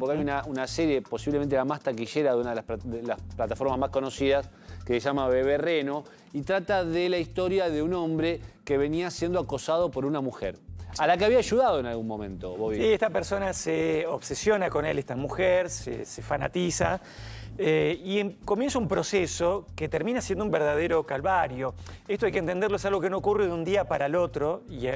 Porque hay una, serie, posiblemente la más taquillera de una de las, plataformas más conocidas, que se llama Bebé Reno, y trata de la historia de un hombre que venía siendo acosado por una mujer, a la que había ayudado en algún momento, Bobby. Sí, esta persona se obsesiona con él, esta mujer, se, se fanatiza, eh, y comienza un proceso que termina siendo un verdadero calvario. Esto hay que entenderlo, es algo que no ocurre de un día para el otro, y,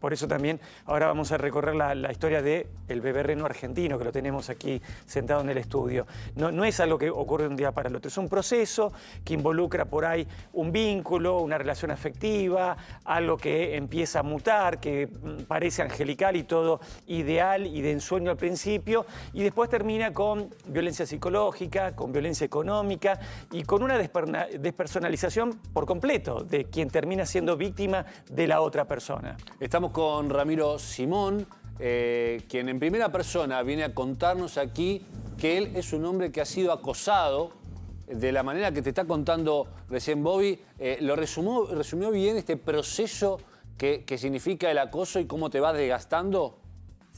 por eso también ahora vamos a recorrer la, historia del el bebé reno argentino, que lo tenemos aquí sentado en el estudio. No, no es algo que ocurre de un día para el otro, es un proceso que involucra por ahí un vínculo, una relación afectiva, algo que empieza a mutar, que parece angelical y todo ideal y de ensueño al principio, y después termina con violencia psicológica, con violencia económica y con una despersonalización por completo de quien termina siendo víctima de la otra persona. Estamos con Ramiro Simón, eh, quien en primera persona viene a contarnos aquí que él es un hombre que ha sido acosado de la manera que te está contando recién Bobby, eh, lo resumió, bien este proceso que, que, significa el acoso y cómo te vas desgastando?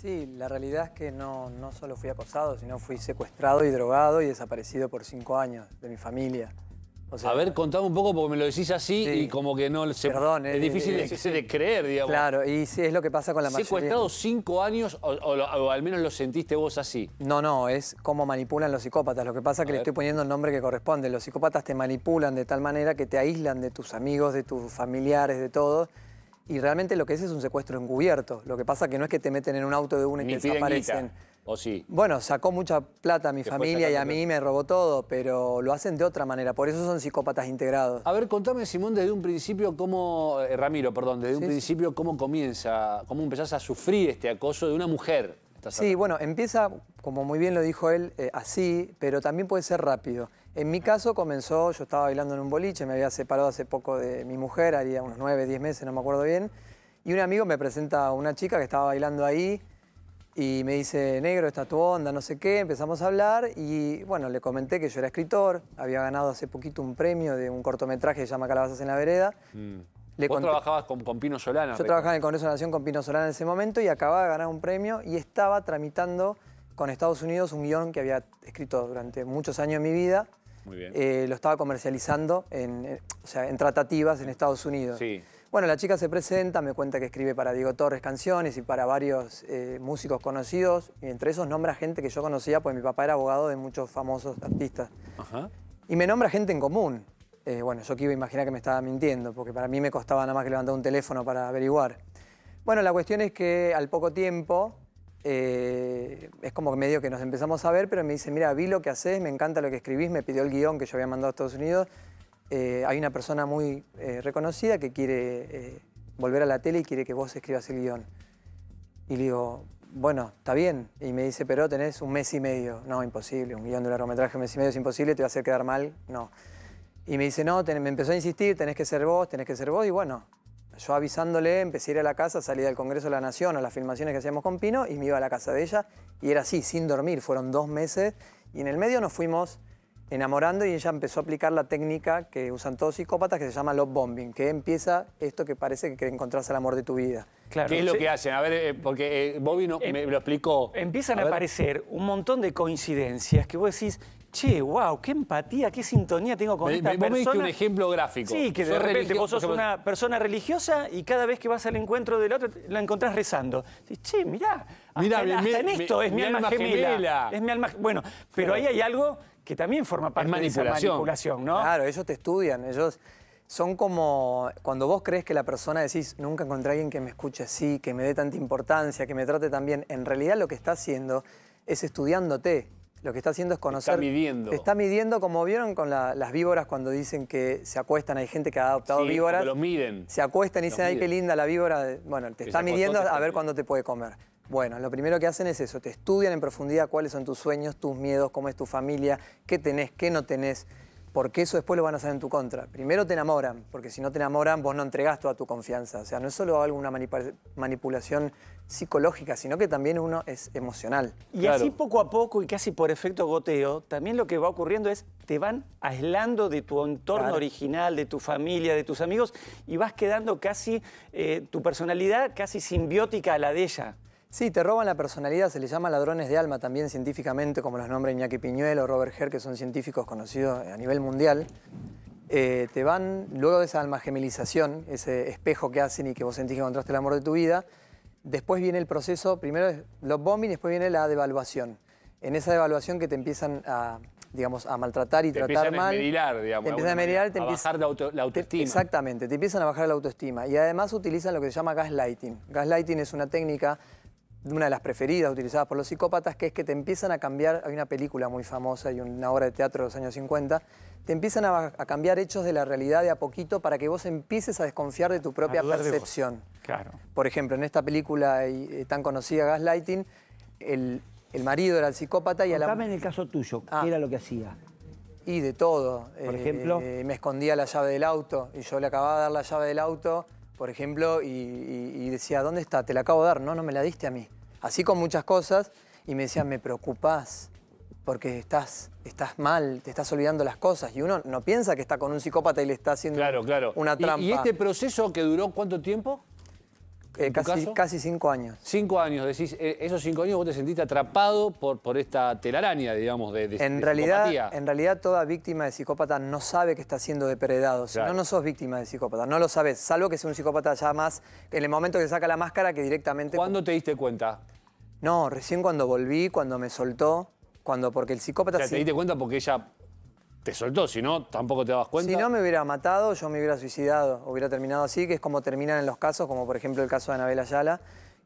Sí, la realidad es que no, no solo fui acosado, sino fui secuestrado y drogado y desaparecido por cinco años de mi familia. a ver, contame un poco porque me lo decís así y como que no Perdón, es, eh, difícil eh, de, creer, digamos. Claro, y sí, es lo que pasa con la mayoría. ¿Secuestrado cinco años o, al menos lo sentiste vos así? No, no, es como manipulan los psicópatas. Lo que pasa es que le estoy poniendo el nombre que corresponde. Los psicópatas te manipulan de tal manera que te aíslan de tus amigos, de tus familiares, de todos y realmente lo que es es un secuestro encubierto. Lo que pasa es que no es que te meten en un auto de una y te desaparecen. ¿O sí? Bueno, sacó mucha plata a mi familia y a mí me robó todo, pero lo hacen de otra manera. Por eso son psicópatas integrados. A ver, contame, Simón, desde un principio cómo... Eh, Ramiro, perdón, desde un principio cómo comienza, cómo empezás a sufrir este acoso de una mujer sí, bueno, empieza, como muy bien lo dijo él, eh, así, pero también puede ser rápido. En mi caso comenzó, yo estaba bailando en un boliche, me había separado hace poco de mi mujer, haría unos nueve, diez meses, no me acuerdo bien, y un amigo me presenta a una chica que estaba bailando ahí y me dice, negro, esta tu onda, no sé qué, empezamos a hablar y bueno, le comenté que yo era escritor, había ganado hace poquito un premio de un cortometraje que se llama Calabazas en la Vereda, mm. Le trabajabas con, Pino Solana. Yo trabajaba en el Congreso de Nación con Pino Solana en ese momento y acababa de ganar un premio y estaba tramitando con Estados Unidos un guión que había escrito durante muchos años de mi vida. Muy bien. Eh, lo estaba comercializando en, sea, en tratativas en Estados Unidos. Sí. Bueno, la chica se presenta, me cuenta que escribe para Diego Torres canciones y para varios eh, músicos conocidos. Y entre esos nombra gente que yo conocía, porque mi papá era abogado de muchos famosos artistas. Ajá. Y me nombra gente en común. Eh, bueno, yo que iba imaginar que me estaba mintiendo, porque para mí me costaba nada más que levantar un teléfono para averiguar. Bueno, la cuestión es que al poco tiempo, eh, es como medio que nos empezamos a ver, pero me dice, mira, vi lo que haces, me encanta lo que escribís, me pidió el guión que yo había mandado a Estados Unidos, eh, hay una persona muy reconocida que quiere volver a la tele y quiere que vos escribas el guión. Y le digo, bueno, está bien. Y me dice, pero tenés un mes y medio. No, imposible, un guión de largometraje, un mes y medio es imposible, te va a hacer quedar mal. No. Y me dice, no, me empezó a insistir, tenés que ser vos, tenés que ser vos. Y bueno, yo avisándole, empecé a ir a la casa, salí del Congreso de la Nación o las filmaciones que hacíamos con Pino y me iba a la casa de ella. Y era así, sin dormir, fueron dos meses. Y en el medio nos fuimos enamorando y ella empezó a aplicar la técnica que usan todos psicópatas que se llama love bombing, que empieza esto que parece que encontrás el amor de tu vida. Claro. ¿Qué es lo que hacen? A ver, eh, porque eh, Bobby em me, lo explicó. Empiezan a aparecer un montón de coincidencias que vos decís, che, wow, qué empatía, qué sintonía tengo con esta persona. Vos me un ejemplo gráfico. Sí, que de repente vos sos una persona religiosa y cada vez que vas al encuentro del otro la encontrás rezando. Dices, che, mirá, hasta, esto es mi, alma, gemela. Es mi alma Bueno, pero ahí hay algo que también forma parte de esa manipulación, ¿no? Claro, ellos te estudian, ellos... Son como cuando vos crees que la persona decís, nunca encontré a alguien que me escuche así, que me dé tanta importancia, que me trate tan bien. En realidad lo que está haciendo es estudiándote lo que está haciendo es conocer. Está midiendo. Está midiendo, como vieron con las víboras cuando dicen que se acuestan. Hay gente que ha adoptado sí, víboras. Los Se acuestan y dicen, ay, qué linda la víbora. Bueno, te está midiendo a ver cuándo te puede comer. Bueno, lo primero que hacen es eso, te estudian en profundidad cuáles son tus sueños, tus miedos, cómo es tu familia, qué tenés, qué no tenés porque eso después lo van a hacer en tu contra. Primero te enamoran, porque si no te enamoran, vos no entregás toda tu confianza. O sea, no es solo alguna manipulación psicológica, sino que también uno es emocional. Y así poco a poco y casi por efecto goteo, también lo que va ocurriendo es te van aislando de tu entorno original, de tu familia, de tus amigos, y vas quedando casi eh, tu personalidad casi simbiótica a la de ella. Sí, te roban la personalidad, se les llama ladrones de alma también científicamente, como los nombra Iñaki o Robert Herr, que son científicos conocidos a nivel mundial. Eh, te van, luego de esa alma almagemilización, ese espejo que hacen y que vos sentís que encontraste el amor de tu vida, después viene el proceso, primero es los bombing, después viene la devaluación. En esa devaluación que te empiezan a, digamos, a maltratar y tratar empiezan A medilar, digamos, te empiezan a medilar, te a bajar la, autoestima. exactamente, te empiezan a bajar la autoestima. Y además utilizan lo que se llama gaslighting. Gaslighting es una técnica una de las preferidas utilizadas por los psicópatas, que es que te empiezan a cambiar, hay una película muy famosa y una obra de teatro de los años 50, te empiezan a, cambiar hechos de la realidad de a poquito para que vos empieces a desconfiar de tu propia percepción. Claro. Por ejemplo, en esta película eh, tan conocida, Gaslighting, el, marido era el psicópata y a la... en el caso tuyo, ¿qué ah. era lo que hacía? Y de todo. Por ejemplo. Eh, eh, me escondía la llave del auto y yo le acababa de dar la llave del auto por ejemplo, y, decía, ¿dónde está? Te la acabo de dar, no, no me la diste a mí. Así con muchas cosas, y me decía, me preocupás porque estás, estás mal, te estás olvidando las cosas. Y uno no piensa que está con un psicópata y le está haciendo claro, claro. una trampa. ¿Y este proceso que duró cuánto tiempo? Eh, casi, cinco años. Cinco años, decís, eh, esos cinco años vos te sentiste atrapado por, por esta telaraña, digamos, de, en realidad, En realidad toda víctima de psicópata no sabe que está siendo depredado. Si no, no sos víctima de psicópata, no lo sabes, salvo que sea un psicópata ya más, en el momento que saca la máscara que directamente... ¿Cuándo te diste cuenta? No, recién cuando volví, cuando me soltó, cuando porque el psicópata... O te diste cuenta porque ella te soltó, si no, tampoco te das cuenta. Si no, me hubiera matado, yo me hubiera suicidado, hubiera terminado así, que es como terminan en los casos, como por ejemplo el caso de Anabel Ayala,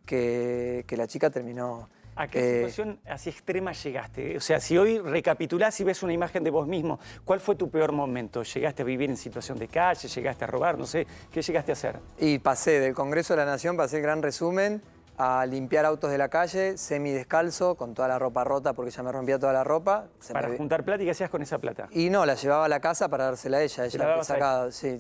que, la chica terminó... ¿A qué eh, situación así extrema llegaste? O sea, si hoy recapitulás y ves una imagen de vos mismo, ¿cuál fue tu peor momento? ¿Llegaste a vivir en situación de calle? ¿Llegaste a robar? No sé, ¿qué llegaste a hacer? Y pasé del Congreso de la Nación, pasé el gran resumen, a limpiar autos de la calle, semi descalzo, con toda la ropa rota porque ya me rompía toda la ropa. para juntar plata y qué hacías con esa plata. Y no, la llevaba a la casa para dársela a ella. Ella la sacaba, sí,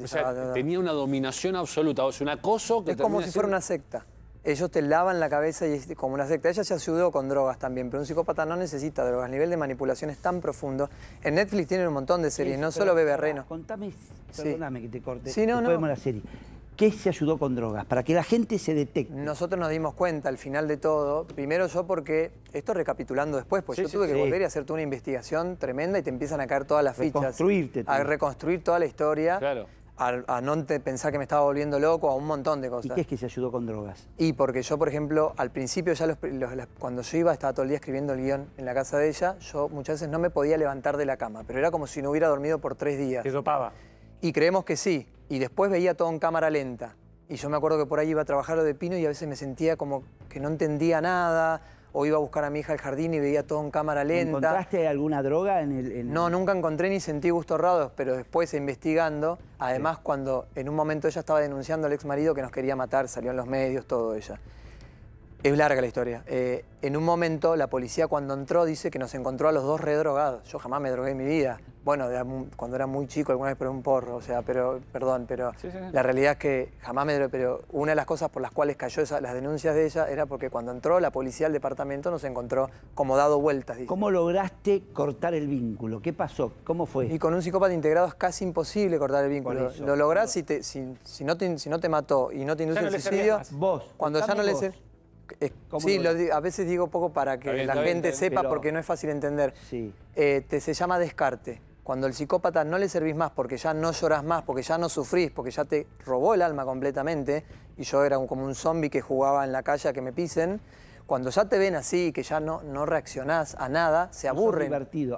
tenía una dominación absoluta, o sea, un acoso que Es como si fuera una secta. Ellos te lavan la cabeza y es como una secta. Ella se ayudó con drogas también, pero un psicópata no necesita drogas. El nivel de manipulación es tan profundo. En Netflix tienen un montón de series, no solo Bebe Reno. Contame, perdóname que te corte. Sí, no, no. la serie qué se ayudó con drogas? Para que la gente se detecte. Nosotros nos dimos cuenta al final de todo, primero yo porque, esto recapitulando después, pues yo tuve que volver y hacerte una investigación tremenda y te empiezan a caer todas las Reconstruirte, fichas. A reconstruir toda la historia. Claro. A, no te pensar que me estaba volviendo loco, a un montón de cosas. ¿Y qué es que se ayudó con drogas? Y porque yo, por ejemplo, al principio, ya cuando yo iba, estaba todo el día escribiendo el guión en la casa de ella, yo muchas veces no me podía levantar de la cama, pero era como si no hubiera dormido por tres días. Te dopaba. Y creemos que sí. Y después veía todo en cámara lenta. Y yo me acuerdo que por ahí iba a trabajar lo de Pino y a veces me sentía como que no entendía nada. O iba a buscar a mi hija al jardín y veía todo en cámara lenta. ¿Encontraste alguna droga en el.? No, nunca encontré ni sentí gustos raros, pero después investigando, además, cuando en un momento ella estaba denunciando al ex marido que nos quería matar, salió en los medios, todo ella. Es larga la historia. Eh, en un momento, la policía cuando entró dice que nos encontró a los dos redrogados. Yo jamás me drogué en mi vida. Bueno, cuando era muy chico alguna vez por un porro, o sea, pero, perdón, pero la realidad es que jamás me drogué. Pero una de las cosas por las cuales cayó esa, las denuncias de ella era porque cuando entró la policía del departamento nos encontró como dado vueltas. ¿Cómo lograste cortar el vínculo? ¿Qué pasó? ¿Cómo fue? Y con un psicópata integrado es casi imposible cortar el vínculo. Lo lográs si, te, si, no te, si no te mató y no te induce el suicidio. Vos. Cuando ya no vos. sé. Sí, a veces digo poco para que la gente sepa porque no es fácil entender. Eh, te se llama descarte. Cuando el psicópata no le servís más porque ya no llorás más, porque ya no sufrís, porque ya te robó el alma completamente, y yo era como un zombie que jugaba en la calle que me pisen, cuando ya te ven así, que ya no, no reaccionás a nada, se aburren.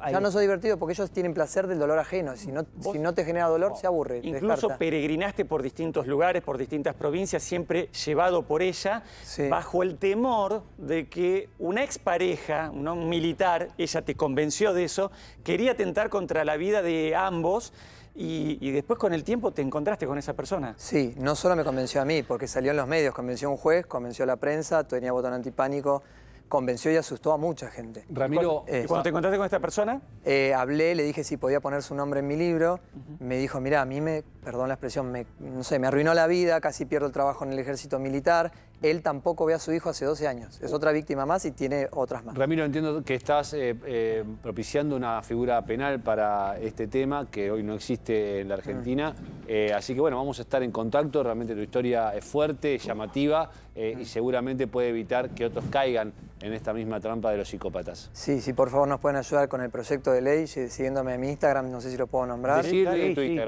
ya no soy divertido porque ellos tienen placer del dolor ajeno. Si no, si no te genera dolor, se aburre. Incluso peregrinaste por distintos lugares, por distintas provincias, siempre llevado por ella, bajo el temor de que una expareja, un militar, ella te convenció de eso, quería tentar contra la vida de ambos. Y, después con el tiempo te encontraste con esa persona. Sí, no solo me convenció a mí, porque salió en los medios, convenció a un juez, convenció a la prensa, tenía botón antipánico, convenció y asustó a mucha gente. Ramiro, ¿Y eh, cuando, te encontraste con esta persona? Eh, hablé, le dije si podía poner su nombre en mi libro, me dijo, mira, a mí me perdón la expresión, me, no sé, me arruinó la vida, casi pierdo el trabajo en el ejército militar. Él tampoco ve a su hijo hace 12 años. Es oh. otra víctima más y tiene otras más. Ramiro, entiendo que estás eh, eh, propiciando una figura penal para este tema que hoy no existe en la Argentina. Mm. Eh, así que bueno, vamos a estar en contacto. Realmente tu historia es fuerte, llamativa y mm. seguramente puede evitar que otros caigan en esta misma trampa de los psicópatas. Sí, sí, por favor nos pueden ayudar con el proyecto de ley, siguiéndome en mi Instagram, no sé si lo puedo nombrar.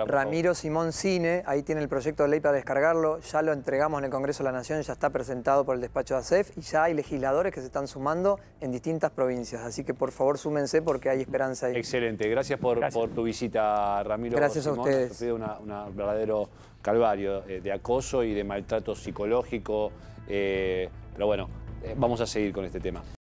Ramiro Simón Cine, ahí tiene el proyecto de ley para descargarlo, ya lo entregamos en el Congreso de la Nación, ya está presentado por el despacho de ASEF y ya hay legisladores que se están sumando en distintas provincias. Así que por favor súmense porque hay esperanza ahí. Excelente, gracias por, tu visita, Ramiro. Gracias a ustedes. Te un verdadero calvario eh, de acoso y de maltrato psicológico, eh, pero bueno, eh, vamos a seguir con este tema.